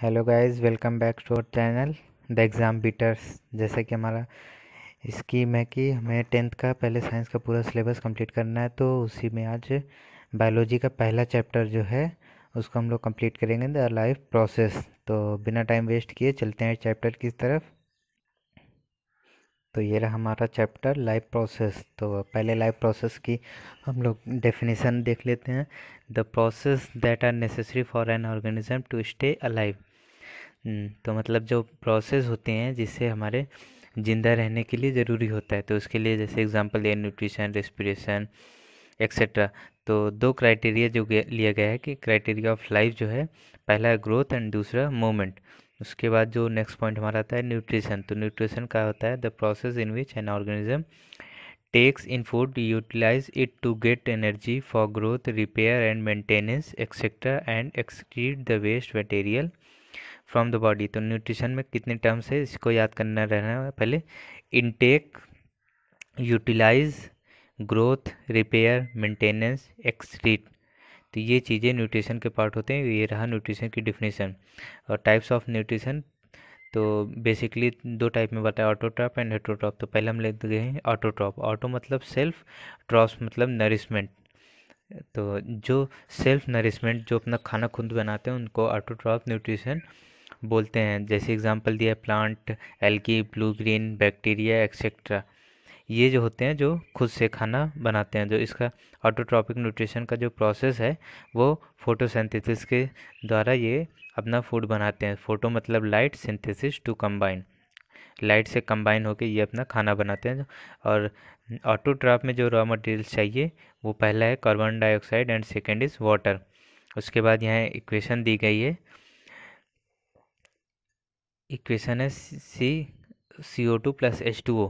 Hello guys welcome back to our channel the exam beaters जैसे कि हमारा scheme है कि हमें टेंथ का पहले साइंस का पूरा सिलेबस कंप्लीट करना है तो उसी में आज बायोलॉजी का पहला चैप्टर जो है उसको हम लोग कंप्लीट करेंगे द लाइफ प्रोसेस तो बिना टाइम वेस्ट किए चलते हैं चैप्टर की तरफ तो ये रहा हमारा चैप्टर लाइफ प्रोसेस तो पहले लाइफ प्रोसेस की हम लोग डेफिनेशन देख लेते हैं the process that are necessary for an organism to stay alive hmm, तो मतलब जो प्रोसेस होते हैं जिससे हमारे ज़िंदा रहने के लिए ज़रूरी होता है तो उसके लिए जैसे example air nutrition respiration etcetera तो दो क्राइटेरिया जो लिया गया है कि क्राइटेरिया ऑफ लाइफ जो है पहला है ग्रोथ एंड दूसरा मूवमेंट उसके बाद जो नेक्स्ट पॉइंट हमारा आता है न्यूट्रिशन तो न्यूट्रिशन का होता है the process in which an organism takes in food utilize it to get energy for growth repair and maintenance etcetera and excrete the waste material from the body तो nutrition में कितने terms है इसको याद करना रहना है पहले intake utilize growth repair maintenance excrete तो ये चीज़ें न्यूट्रिशन के पार्ट होते हैं ये रहा न्यूट्रिशन की डिफिनेशन और टाइप्स ऑफ न्यूट्रिशन तो बेसिकली दो टाइप में बताया ऑटोट्रॉप एंड हेट्रोट्रॉप तो पहले हम लेते हैं ऑटोट्रॉप ऑटो मतलब सेल्फ ट्रॉप मतलब नरिशमेंट तो जो सेल्फ नरिशमेंट जो अपना खाना खुद बनाते हैं उनको ऑटोट्रॉप न्यूट्रिशन बोलते हैं जैसे एग्जाम्पल दिया plant algae blue green bacteria etcetera ये जो होते हैं जो खुद से खाना बनाते हैं जो इसका ऑटोट्रॉपिक न्यूट्रिशन का जो प्रोसेस है वो फोटोसिंथेसिस के द्वारा ये अपना फूड बनाते हैं फोटो मतलब light synthesis to combine light से कंबाइन होकर ये अपना खाना बनाते हैं और ऑटोट्राप में जो रॉ मटेरियल्स चाहिए वो पहला है carbon dioxide and second is water उसके बाद यहाँ इक्वेशन दी गई है इक्वेशन है C C O two plus H two O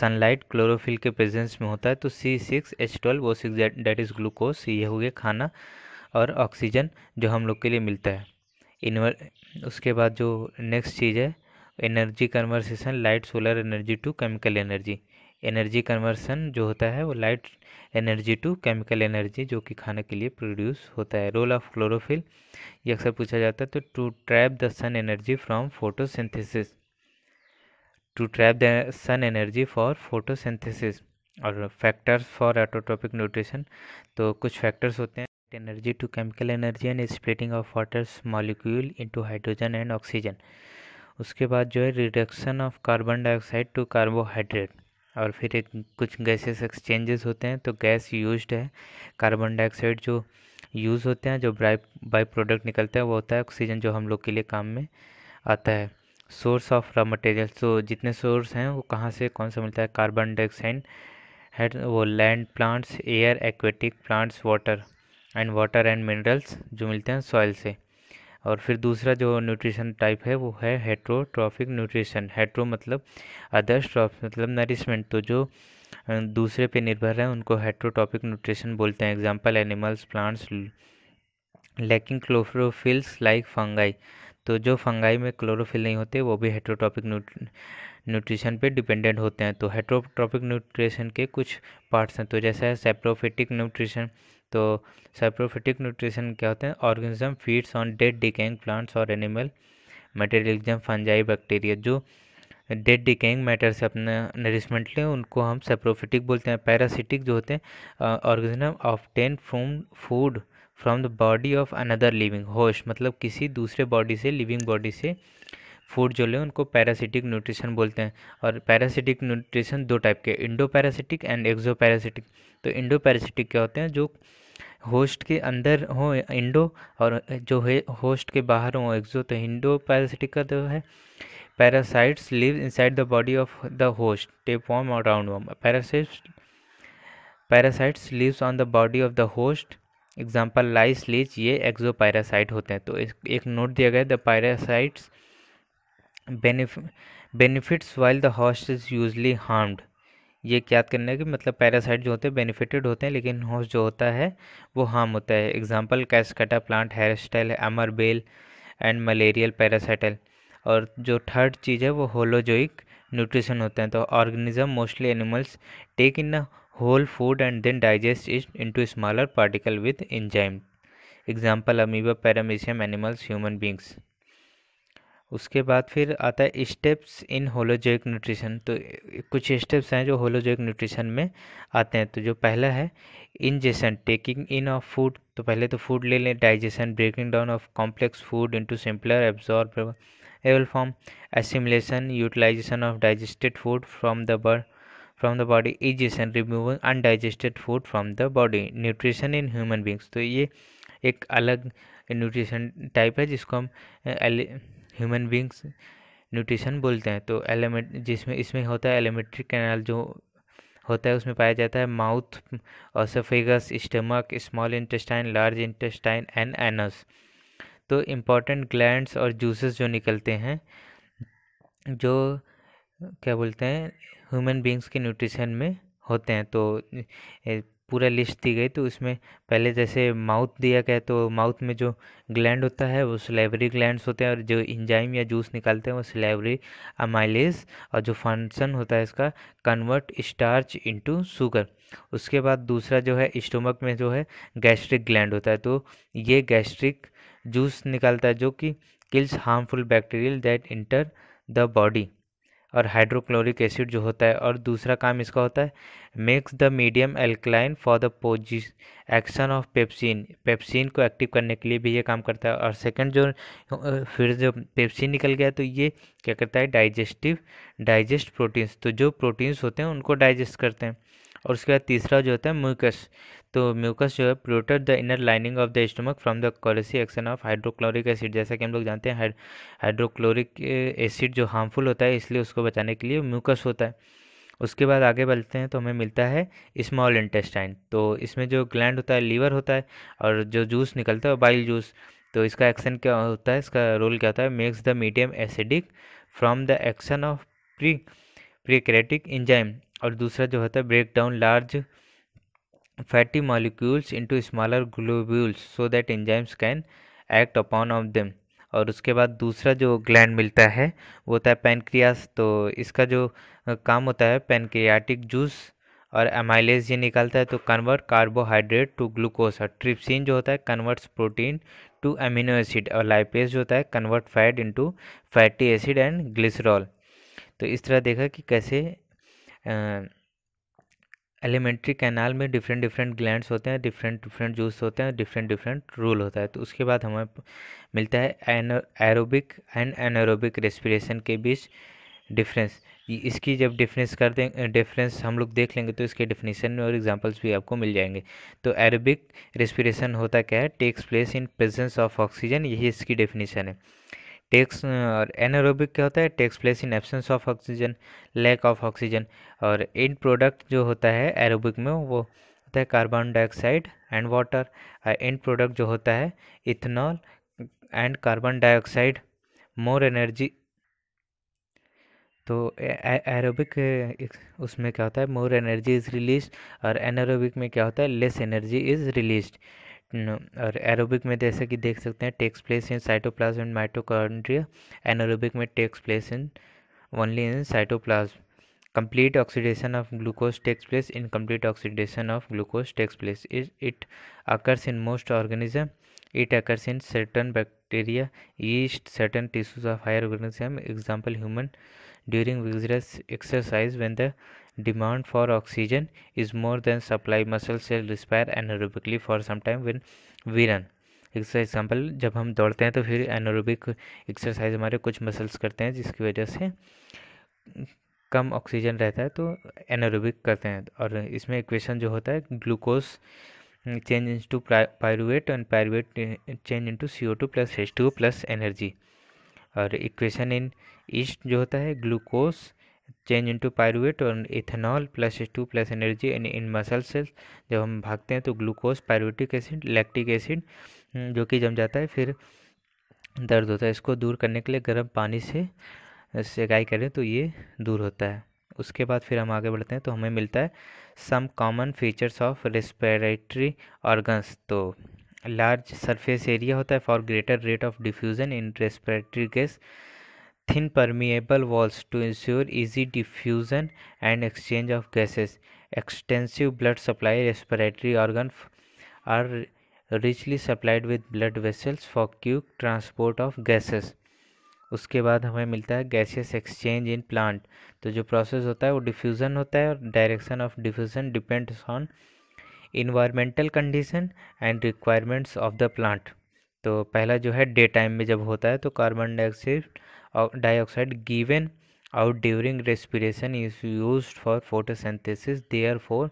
sunlight chlorophyll के प्रेजेंस में होता है तो C six H twelve O six that is glucose ये हो गया खाना और ऑक्सीजन जो हम लोग के लिए मिलता है इन्वर उसके बाद जो नेक्स्ट चीज़ है energy conversation light solar energy to chemical energy energy conversion जो होता है वो light energy to chemical energy जो कि खाने के लिए प्रोड्यूस होता है रोल ऑफ क्लोरोफिल ये अक्सर पूछा जाता है तो to trap the sun energy from photosynthesis to trap the sun energy for photosynthesis और फैक्टर्स फॉर एटोट्रॉपिक न्यूट्रिशन तो कुछ फैक्टर्स होते हैं energy to chemical energy and splitting of waters molecule into hydrogen and oxygen उसके बाद जो है reduction of carbon dioxide to carbohydrate और फिर एक कुछ गैसेस एक्सचेंजेस होते हैं तो गैस यूज्ड है कार्बन डाइऑक्साइड जो यूज़ होते हैं जो बाई बाई प्रोडक्ट निकलता है वो होता है ऑक्सीजन जो हम लोग के लिए काम में आता है सोर्स ऑफ रॉ मटेरियल तो जितने सोर्स हैं वो कहाँ से कौन सा मिलता है कार्बन डाइऑक्साइड है वो land plants air aquatic plants water and water and minerals जो मिलते हैं सॉइल से और फिर दूसरा जो न्यूट्रिशन टाइप है वो है हेट्रोट्रॉफिक न्यूट्रिशन हेट्रो मतलब अदर्स ट्रॉफ मतलब नरिशमेंट तो जो दूसरे पे निर्भर है उनको हेट्रोटॉपिक न्यूट्रिशन बोलते हैं example animals plants lacking chlorophylls like fungi तो जो फंगाई में क्लोरोफिल नहीं होते वो भी हेट्रोटॉपिक न्यूट्रिशन पे डिपेंडेंट होते हैं तो हेट्रोट्रॉपिक न्यूट्रिशन के कुछ पार्ट्स हैं तो जैसा है सेप्रोफिटिक न्यूट्रिशन तो साइप्रोफिटिक न्यूट्रिशन क्या होते हैं organism feeds on dead decaying plants और एनिमल मटेरियलिज्म फंजाई बैक्टीरिया जो डेड डिकेइंग मैटर से अपना नरिशमेंट लें उनको हम सेप्रोफिटिक बोलते हैं पैरासिटिक जो होते हैं organism obtain from food from the body of another living host मतलब किसी दूसरे बॉडी से लिविंग बॉडी से फूड जो लें उनको पैरासिटिक न्यूट्रिशन बोलते हैं और पैरासिटिक न्यूट्रिशन दो टाइप के endo parasitic and exo parasitic तो इंडो पैरासिटिक क्या होते हैं जो होस्ट के अंदर हो इंडो और जो है होस्ट के बाहर हो एक्सो तो इंडो पैरासिटिक का जो है parasites live inside the body of the host tape worm और round worm parasites parasites lives on the body of the host example lice leech ये एक्जो पैरासाइट होते हैं तो एक नोट दिया गया the parasites benefits while the host is usually harmed ये क्या करना है कि मतलब पैरासाइट जो होते हैं बेनिफिटेड होते हैं लेकिन होस्ट जो होता है वो हार्म होता है एग्जाम्पल कैसकटा प्लांट अमर एमरबेल एंड मलेरियल पैरासाइटल और जो थर्ड चीज़ है वो होलोजोइक न्यूट्रिशन होते हैं तो organism mostly animals take in whole food and then digest is into smaller particle with enzyme example amoeba paramecium animals human beings उसके बाद फिर आता है स्टेप्स इन होलोजेक न्यूट्रिशन तो कुछ स्टेप्स हैं जो होलोजेक न्यूट्रिशन में आते हैं तो जो पहला है ingestion taking in of food तो पहले तो फूड ले लें digestion breaking down of complex food into simpler absorbable form assimilation utilization of digested food from the bird from the body egestion removing undigested food from the body nutrition in human beings तो ये एक अलग nutrition type है जिसको हम human beings nutrition बोलते हैं तो एलिमेंट जिसमें इसमें होता है एलिमेंट्री कैनाल जो होता है उसमें पाया जाता है mouth oesophagus stomach small intestine large intestine and anus तो इम्पॉर्टेंट ग्लैंड्स और जूसेस जो निकलते हैं जो क्या बोलते हैं ह्यूमन बींग्स के न्यूट्रिशन में होते हैं तो पूरा लिस्ट दी गई तो उसमें पहले जैसे माउथ दिया गया तो माउथ में जो ग्लैंड होता है वो सिलेवरी ग्लैंड होते हैं और जो इंजाइम या जूस निकालते हैं वो सिलेवरी अमाइलेज और जो फंक्शन होता है इसका कन्वर्ट स्टार्च इनटू शुगर उसके बाद दूसरा जो है स्टोमक में जो है गैस्ट्रिक ग्लैंड होता है तो ये गैस्ट्रिक जूस निकालता है जो कि kills harmful bacterial that inter the body और हाइड्रोक्लोरिक एसिड जो होता है और दूसरा काम इसका होता है makes the medium alkaline for the पोजि एक्शन ऑफ पेप्सिन पेप्सिन को एक्टिव करने के लिए भी ये काम करता है और सेकंड जो फिर जो पेप्सिन निकल गया तो ये क्या करता है डाइजेस्टिव डाइजेस्ट प्रोटीन्स तो जो प्रोटीन्स होते हैं उनको डाइजेस्ट करते हैं और उसके बाद तीसरा जो होता है म्यूकस तो म्यूकस जो है protect the inner lining of the stomach from the corrosive action of hydrochloric acid जैसा कि हम लोग जानते हैं हाइड्रोक्लोरिक एसिड eh, जो हार्मफुल होता है इसलिए उसको बचाने के लिए म्यूकस होता है उसके बाद आगे बढ़ते हैं तो हमें मिलता है स्मॉल इंटेस्टाइन तो इसमें जो ग्लैंड होता है लीवर होता है और जो जूस निकलता है बाइल जूस तो इसका एक्शन क्या होता है इसका रोल क्या होता है makes the medium acidic from the action of pre pancreatic enzyme और दूसरा जो होता है break down large fatty molecules into smaller globules so that enzymes can act upon of them और उसके बाद दूसरा जो ग्लैंड मिलता है वो होता है पेनक्रियास तो इसका जो काम होता है पेनक्रियाटिक जूस और एमाइलेज ये निकालता है तो कन्वर्ट कार्बोहाइड्रेट टू ग्लूकोज और ट्रिप्सिन जो होता है converts protein to amino acid और लाइपेज जो होता है convert fat into fatty acid and glycerol तो इस तरह देखा कि कैसे एलिमेंट्री कैनाल में डिफरेंट डिफरेंट ग्लैंड्स होते हैं डिफरेंट डिफरेंट जूस होते हैं डिफरेंट डिफरेंट रूल होता है तो उसके बाद हमें मिलता है एरोबिक एंड एनोरोबिक रेस्पिरेशन के बीच डिफरेंस इसकी जब डिफरेंस कर दें डिफरेंस हम लोग देख लेंगे तो इसके डिफिनेशन और एग्जांपल्स भी आपको मिल जाएंगे तो एरोबिक रेस्पिरेशन होता क्या है takes place in presence of oxygen यही इसकी डेफिनेशन है टेक्स और एनोरोबिक क्या होता है takes place in absence of oxygen lack of oxygen और इन प्रोडक्ट जो होता है एरोबिक में वो होता है carbon dioxide and water end product जो होता है ethanol and carbon dioxide more energy तो एरोबिक उसमें क्या होता है मोर एनर्जी इज़ रिलीज और एनारोबिक में क्या होता है लेस एनर्जी इज़ रिलीज और एरोबिक में जैसे कि देख सकते हैं takes place in cytoplasm and mitochondria anaerobic में takes place in only in cytoplasm complete oxidation of glucose takes place in complete oxidation of glucose takes place it occurs in most organism it occurs in certain bacteria yeast certain tissues of higher organism example human during vigorous exercise when the demand for oxygen is more than supply muscle cells respire anaerobically for some time when we run example जब हम दौड़ते हैं तो फिर anaerobic exercise हमारे कुछ muscles करते हैं जिसकी वजह से कम ऑक्सीजन रहता है तो एनोरोबिक करते हैं और इसमें इक्वेशन जो होता है glucose change into pyruvate and pyruvate change into C O two plus H two plus energy और इक्वेशन इन ईस्ट जो होता है ग्लूकोज चेंज इनटू पायरुवेट और ethanol plus two plus energy in in muscle cells जब हम भागते हैं तो glucose pyruvic acid lactic acid जो कि जम जाता है फिर दर्द होता है इसको दूर करने के लिए गर्म पानी से सेकाई करें तो ये दूर होता है उसके बाद फिर हम आगे बढ़ते हैं तो हमें मिलता है some common features of respiratory organs तो लार्ज सरफेस एरिया होता है for greater rate of diffusion in respiratory gas Thin permeable walls to ensure easy diffusion and exchange of gases. Extensive blood supply respiratory organs are richly supplied with blood vessels for quick transport of gases उसके बाद हमें मिलता है gaseous exchange in plant तो जो process होता है वो डिफ्यूज़न होता है और direction of diffusion depends on environmental condition and requirements of the plant तो पहला जो है डे टाइम में जब होता है तो carbon dioxide dioxide given out during respiration is used for photosynthesis therefore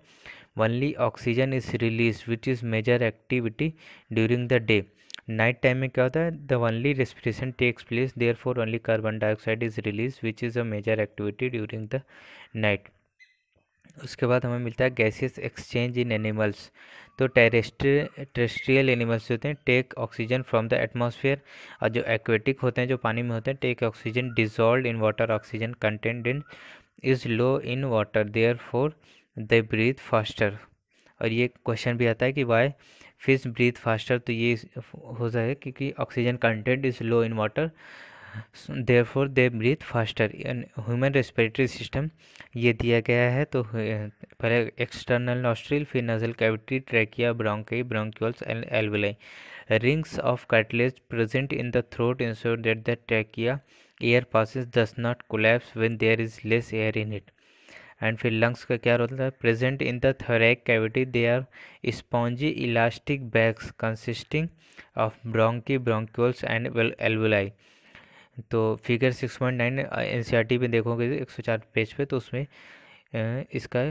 only oxygen is released which is major activity during the day night time mein kya the only respiration takes place therefore only carbon dioxide is released which is a major activity during the night उसके बाद हमें मिलता है gaseous exchange इन animals तो टेरेस्ट्री terrestrial animals होते हैं take oxygen from the atmosphere और जो एक्वेटिक होते हैं जो पानी में होते हैं take oxygen dissolve in water oxygen content in is low in water therefore they breathe faster और ये क्वेश्चन भी आता है कि वाई फिश ब्रीथ फास्टर तो ये हो जाए क्योंकि oxygen content is low in water therefore they breathe faster human respiratory system ये दिया गया है तो पहले एक्सटर्नल नॉस्ट्रिल फिर nasal cavity trachea bronchi bronchioles and alveoli of cartilage cartilage in in the throat ensure that the trachea air passes does not collapse when there is less air in it and फिर lungs का क्या role है present in the thorax cavity they are spongy elastic bags consisting of bronchi bronchioles and alveoli तो figure six point nine N C R T में देखोगे एक सौ चार पेज पे तो उसमें इसका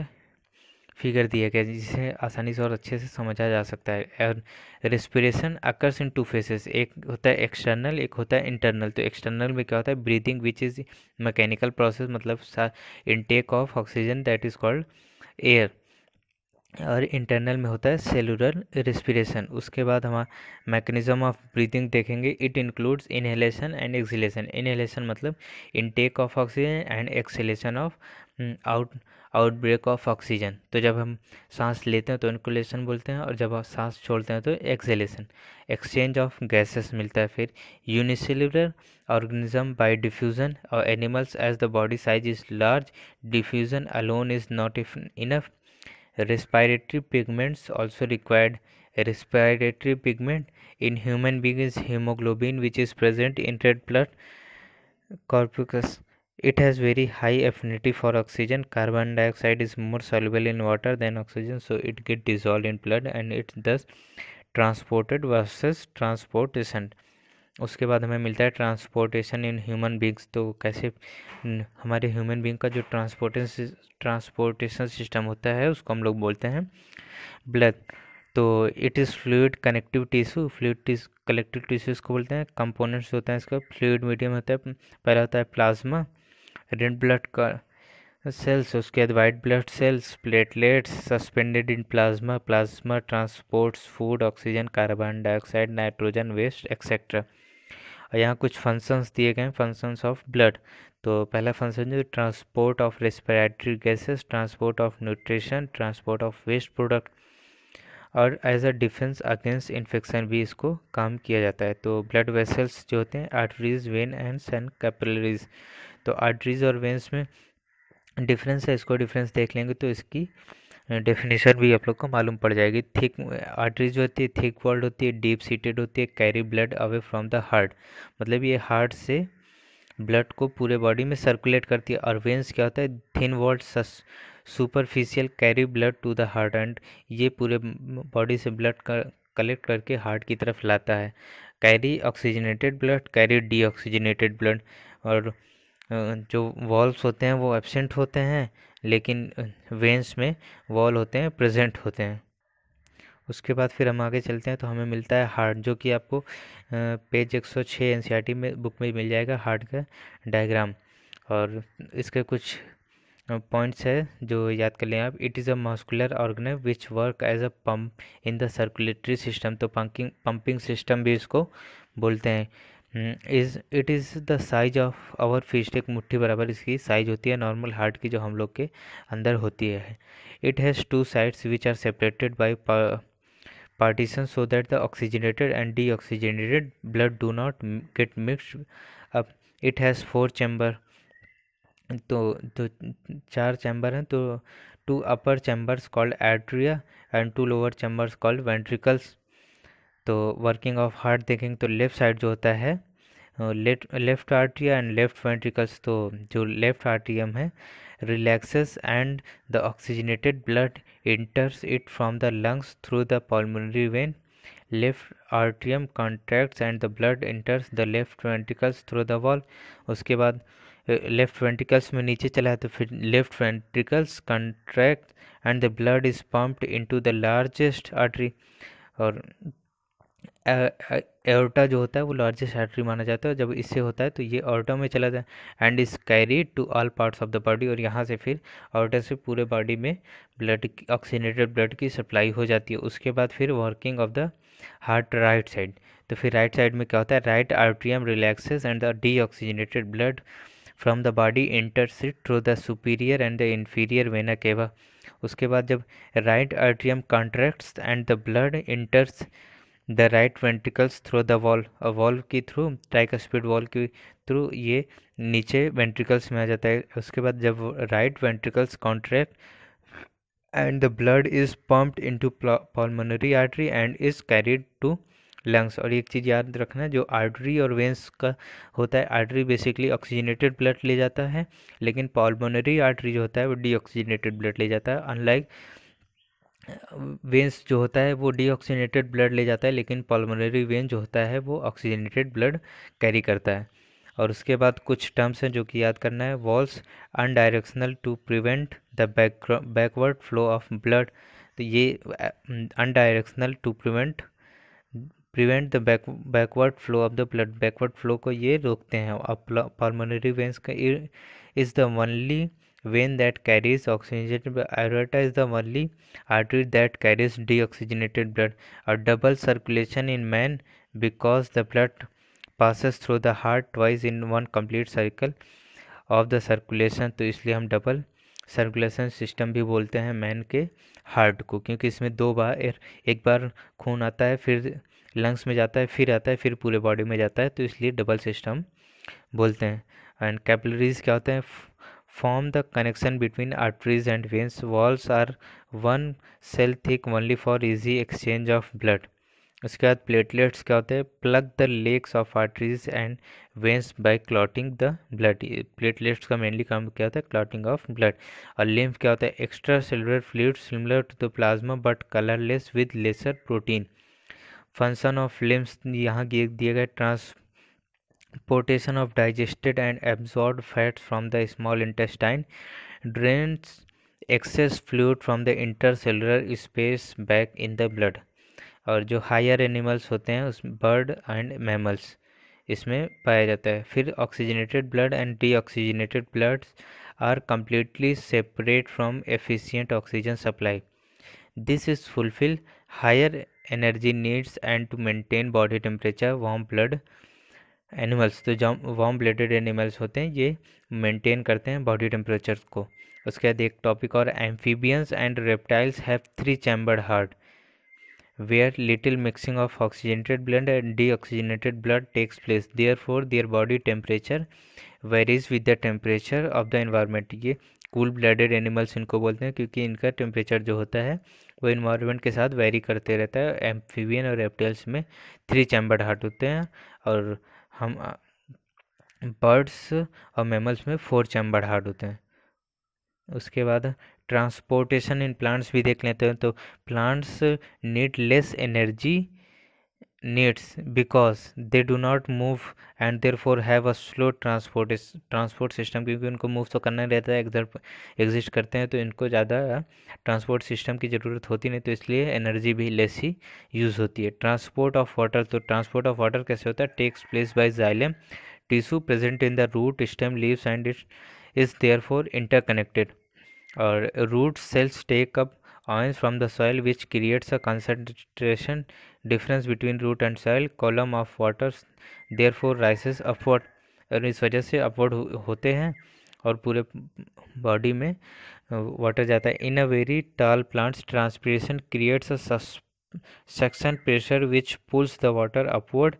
फिगर दिया गया जिसे आसानी से और अच्छे से समझा जा सकता है और respiration occurs in two phases एक होता है एक्सटर्नल एक होता है इंटरनल तो एक्सटर्नल में क्या होता है breathing which is mechanical process मतलब intake of oxygen that is called air और इंटरनल में होता है सेलुलर रेस्पिरेशन उसके बाद हम मैकेनिज्म ऑफ ब्रीदिंग देखेंगे it includes inhalation and exhalation inhalation मतलब intake of oxygen and exhalation of out outbreak of oxygen तो जब हम सांस लेते हैं तो इनकुलेशन बोलते हैं और जब आप सांस छोड़ते हैं तो एक्सेलेशन एक्सचेंज ऑफ गैसेस मिलता है फिर यूनिसेलुलर ऑर्गेनिज्म बाय डिफ्यूज़न और animals as the body size is large diffusion alone is not if enough Respiratory pigments also required. A respiratory pigment in human beings hemoglobin, which is present in red blood corpuscles. It has very high affinity for oxygen. Carbon dioxide is more soluble in water than oxygen, so it get dissolved in blood and it thus transported versus transportation. उसके बाद हमें मिलता है transportation इन human beings तो कैसे हमारे human being का जो ट्रांसपोर्टेशन ट्रांसपोर्टेशन सिस्टम होता है उसको हम लोग बोलते हैं ब्लड तो it is fluid connective tissue fluid collective tissue इसको बोलते हैं कंपोनेंट्स होते हैं इसका फ्लूड मीडियम होता है पहला होता है प्लाज्मा रेड ब्लड का सेल्स उसके बाद white blood cells platelets suspended in plasma plasma transports food oxygen carbon dioxide nitrogen waste etcetera यहाँ कुछ फंक्शंस दिए गए हैं फंक्शंस ऑफ ब्लड तो पहला फंक्शन जो transport of respiratory gases transport of nutrition transport of waste product और as a defence against infection भी इसको काम किया जाता है तो ब्लड वेसल्स जो होते हैं आर्टरीज वेन एंड सन कैपिलरीज तो आर्टरीज और वेन्स में डिफरेंस है इसको डिफरेंस देख लेंगे तो इसकी डेफिनेशन भी आप लोग को मालूम पड़ जाएगी थिक आर्टरीज जो होती है थिक वॉल्ड होती है डीप सीटेड होती है carry blood away from the heart मतलब ये हार्ट से ब्लड को पूरे बॉडी में सर्कुलेट करती है और वेंस क्या होता है thin walled superficial carry blood to the heart and ये पूरे बॉडी से ब्लड कलेक्ट करके हार्ट की तरफ लाता है कैरी ऑक्सीजनेटेड ब्लड कैरी डी ब्लड और जो वॉल्व्स होते हैं वो एबसेंट होते हैं लेकिन वेंस में वॉल होते हैं प्रेजेंट होते हैं उसके बाद फिर हम आगे चलते हैं तो हमें मिलता है हार्ट जो कि आपको पेज 106 एनसीईआरटी में बुक में मिल जाएगा हार्ट का डायग्राम और इसके कुछ पॉइंट्स है जो याद कर लें आप it is a muscular organ which work as a pump in the circulatory system तो पंकिंग पंपिंग सिस्टम भी इसको बोलते हैं is it is the size of our fist एक मुट्ठी बराबर इसकी साइज होती है नॉर्मल हार्ट की जो हम लोग के अंदर होती है it has two sides which are separated by so that the oxygenated and deoxygenated blood do not get mixed up it has four chamber तो दो तो चार चैम्बर हैं तो two upper chambers called atria and two lower chambers called ventricles तो working of heart देखेंगे तो left side जो होता है left left atria and left ventricles तो जो लेफ्ट आर्ट्रियम है relaxes and the oxygenated blood enters it from the lungs through the pulmonary vein left atrium contracts and the blood enters the left ventricles through the wall उसके बाद left ventricles में नीचे चला है तो फिर left ventricles contract and the blood is pumped to the largest artery और aorta जो होता है वो लार्जेस्ट आर्टरी माना जाता है जब इससे होता है तो ये ऑर्टा में चला जाए and is carry to all parts of the body और यहाँ से फिर ऑर्टा से पूरे बॉडी में ब्लड ऑक्सीनेटेड ब्लड की सप्लाई हो जाती है उसके बाद फिर working of the heart right side तो फिर राइट साइड में क्या होता है right atrium relaxes and the deoxygenated blood from the body enters it through the superior and the inferior vena cava उसके बाद जब right atrium contracts and the blood enters the right ventricles through the wall valve के through tricuspid valve के थ्रू ये नीचे ventricles में आ जाता है उसके बाद जब right ventricles contract and the blood is pumped into pulmonary artery and is carried to lungs और एक चीज़ याद रखना है जो आर्टरी और वेंस का होता है आर्टरी बेसिकली ऑक्सीजनेटेड ब्लड ले जाता है लेकिन पॉलमोनरी आर्टरी जो होता है वो ऑक्सीजनेटेड ब्लड ले जाता है अनलाइक वेंस जो होता है वो डीऑक्सीनेटेड ब्लड ले जाता है लेकिन पल्मोनरी वेन जो होता है वो ऑक्सीजनेटेड ब्लड कैरी करता है और उसके बाद कुछ टर्म्स हैं जो कि याद करना है valves unidirectional to prevent the backward flow of blood तो ये unidirectional to prevent prevent the back backward flow of the blood backward flow को ये रोकते हैं और पल्मोनरी वेंस का is the only vein that carries oxygenated blood. Aorta is the only artery that carries deoxygenated blood. A double circulation in man because the blood passes through the heart twice in one complete cycle of the circulation तो इसलिए हम double circulation system भी बोलते हैं man के heart को क्योंकि इसमें दो बार एक बार खून आता है फिर लंग्स में जाता है फिर आता है फिर पूरे बॉडी में जाता है तो इसलिए डबल सिस्टम बोलते हैं एंड कैपिलरीज क्या होते हैं form the connection between arteries and veins. Walls are one cell thick only for easy exchange of blood. उसके बाद प्लेटलेट्स क्या होते हैं plug the leaks of arteries and veins by clotting the blood platelets का mainly काम क्या होता है क्लॉटिंग ऑफ ब्लड और लिम्फ क्या होता है extra cellular fluid similar to the plasma but colourless with lesser protein function of lymphs यहाँ दिए गए ट्रांस Portion of digested and absorbed fats from the small intestine drains excess fluid from the intercellular space back in the blood और जो higher animals होते हैं उस bird and mammals इसमें पाया जाता है फिर oxygenated blood and deoxygenated blood are completely separate from efficient oxygen supply this is fulfil higher energy needs and to maintain body temperature warm blood animals तो जो वार्म ब्लडेड एनिमल्स होते हैं ये मेंटेन करते हैं बॉडी टेम्परेचर को उसके बाद एक टॉपिक और amphibians and reptiles have three chambered heart where little mixing of oxygenated blood and deoxygenated blood takes place therefore their body temperature varies with the temperature of the environment ये cool blooded animals इनको बोलते हैं क्योंकि इनका temperature जो होता है वो इन्वायरमेंट के साथ वेरी करते रहता है एम्फीबियन और रेप्टाइल्स में थ्री चैम्बर्ड हार्ट होते हैं और हम बर्ड्स और मेमल्स में फोर चैम्बर हार्ट होते हैं उसके बाद ट्रांसपोर्टेशन इन प्लांट्स भी देख लेते हैं तो plants need less energy needs because they do not move and therefore have a slow transport transport system क्योंकि उनको मूव तो करना ही रहता है इधर एग्जिस्ट करते हैं तो इनको ज़्यादा ट्रांसपोर्ट सिस्टम की ज़रूरत होती नहीं तो इसलिए एनर्जी भी लेस ही यूज़ होती है ट्रांसपोर्ट ऑफ वाटर तो ट्रांसपोर्ट ऑफ वाटर कैसे होता है takes place by xylem tissue present in the root stem leaves and it is therefore interconnected और root cells take up ions the the which creates a a difference between root and and column of water therefore rises upward इस वजह से upward होते हैं और पूरे body में water जाता है in a very tall plants transpiration creates a pressure which pulls the water upward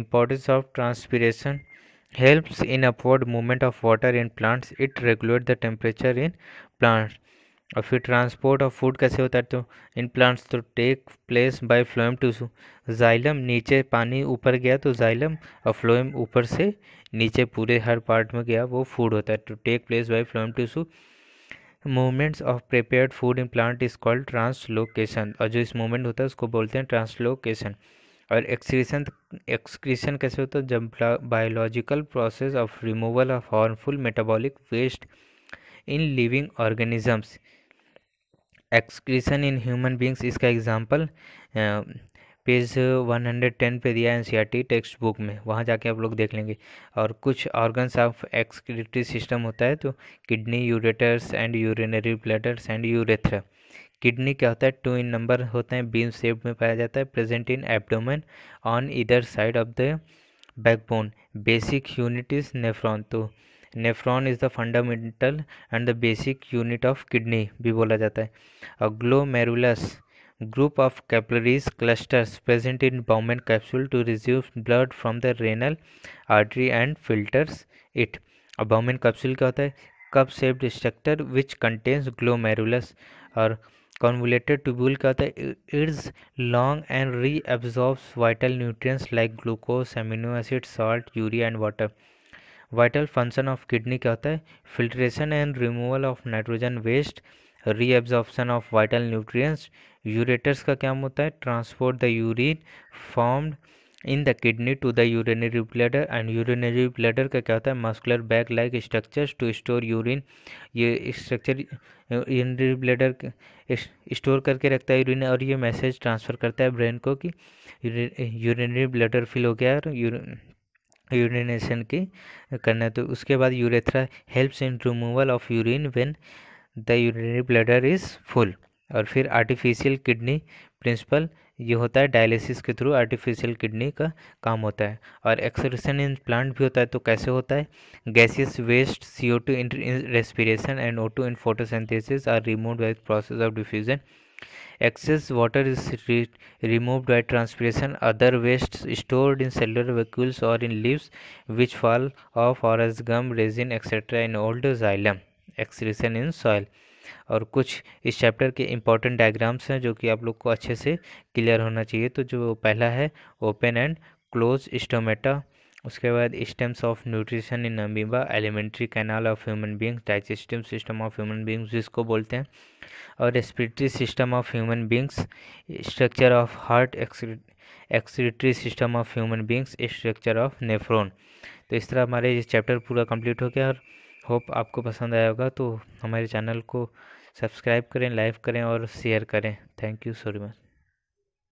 importance of transpiration helps in upward movement of water in plants it regulate the temperature in plants और फिर transport of food कैसे होता है तो in plants तो take place by phloem to xylem नीचे पानी ऊपर गया तो जाइलम और फ्लोएम ऊपर से नीचे पूरे हर पार्ट में गया वो फूड होता है to take place by phloem to so movements of prepared food in plant is called translocation और जो इस मूवमेंट होता है उसको बोलते हैं ट्रांसलोकेशन और एक्सक्रीशन एक्सक्रीशन कैसे होता है जब biological process of removal of harmful metabolic waste in living organisms excretion in human beings इसका एग्जाम्पल पेज 110 पे दिया है एनसीईआरटी टेक्स्ट बुक में वहाँ जाके आप लोग देख लेंगे और कुछ ऑर्गन्स ऑफ एक्सक्रीटरी सिस्टम होता है तो kidney ureters and urinary bladders and urethra kidney क्या होता है टू इन नंबर होते हैं बीन शेप में पाया जाता है प्रेजेंट इन एब्डोमेन ऑन इधर side of the backbone basic unit is nephron तो nephron is the fundamental and the basic unit of kidney भी बोला जाता है a glomerulus group of capillaries clusters present in Bowman capsule to receive blood from the renal artery and filters it अब Bowman capsule क्या होता है cup shaped structure which contains glomerulus और convoluted tubule क्या होता है it's long and reabsorbs vital nutrients like glucose amino acid salt urea and water vital function of kidney क्या होता है filtration and removal of nitrogen waste reabsorption of vital nutrients ureters का क्या होता है transport the urine formed in the kidney to the urinary bladder and urinary bladder का क्या होता है muscular bag like structures to store urine ये structure urinary bladder store करके रखता है यूरिन और ये मैसेज ट्रांसफ़र करता है ब्रेन को कि यूरिनरी ब्लैडर फिल हो गया है और यूरिनेशन की करना तो उसके बाद urethra helps in removal of urine when the urinary bladder is full और फिर आर्टिफिशियल किडनी प्रिंसिपल ये होता है डायलिसिस के थ्रू आर्टिफिशियल किडनी का काम होता है और एक्सरेशन इन प्लांट भी होता है तो कैसे होता है gaseous waste C O two in respiration and O two in photosynthesis are remove process of diffusion Excess water is re removed by transpiration. Other wastes stored in cellular vacuoles or in leaves which fall off or as gum, resin, etc. in old xylem. Excretion in soil. और कुछ इस chapter के important diagrams हैं जो कि आप लोग को अच्छे से क्लियर होना चाहिए तो जो पहला है ओपन एंड क्लोज स्टोमेटा उसके बाद stems of nutrition in amoeba alimentary canal of human beings digestive system of human beings जिसको बोलते हैं और respiratory system of human beings structure of heart excretory system of human beings structure of nephron तो इस तरह हमारे ये chapter पूरा कंप्लीट हो गया और होप आपको पसंद आया होगा तो हमारे चैनल को सब्सक्राइब करें लाइक करें और शेयर करें थैंक यू सो मच